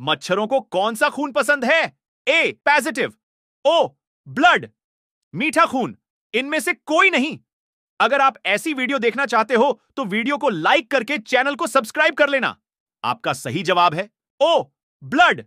मच्छरों को कौन सा खून पसंद है ए पॉजिटिव ओ ब्लड मीठा खून इनमें से कोई नहीं अगर आप ऐसी वीडियो देखना चाहते हो तो वीडियो को लाइक करके चैनल को सब्सक्राइब कर लेना आपका सही जवाब है ओ ब्लड